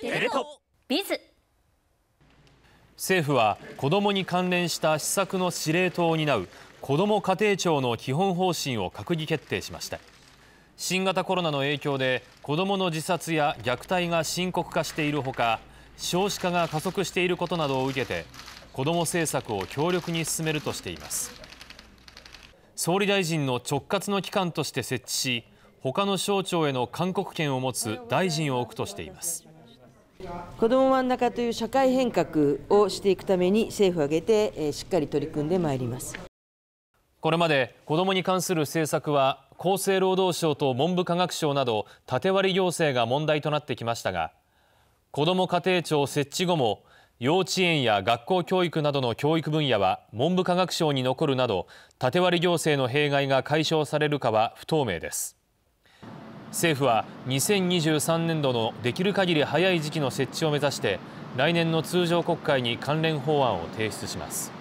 テレトビズ政府は子どもに関連した施策の司令塔を担う子ども家庭庁の基本方針を閣議決定しました新型コロナの影響で子どもの自殺や虐待が深刻化しているほか少子化が加速していることなどを受けて子ども政策を強力に進めるとしています総理大臣の直轄の機関として設置し他の省庁への勧告権を持つ大臣を置くとしています子ども真ん中という社会変革をしていくために政府を挙げてしっかり取り組んでまいりますこれまで子どもに関する政策は厚生労働省と文部科学省など縦割り行政が問題となってきましたがこども家庭庁設置後も幼稚園や学校教育などの教育分野は文部科学省に残るなど縦割り行政の弊害が解消されるかは不透明です政府は2023年度のできる限り早い時期の設置を目指して来年の通常国会に関連法案を提出します。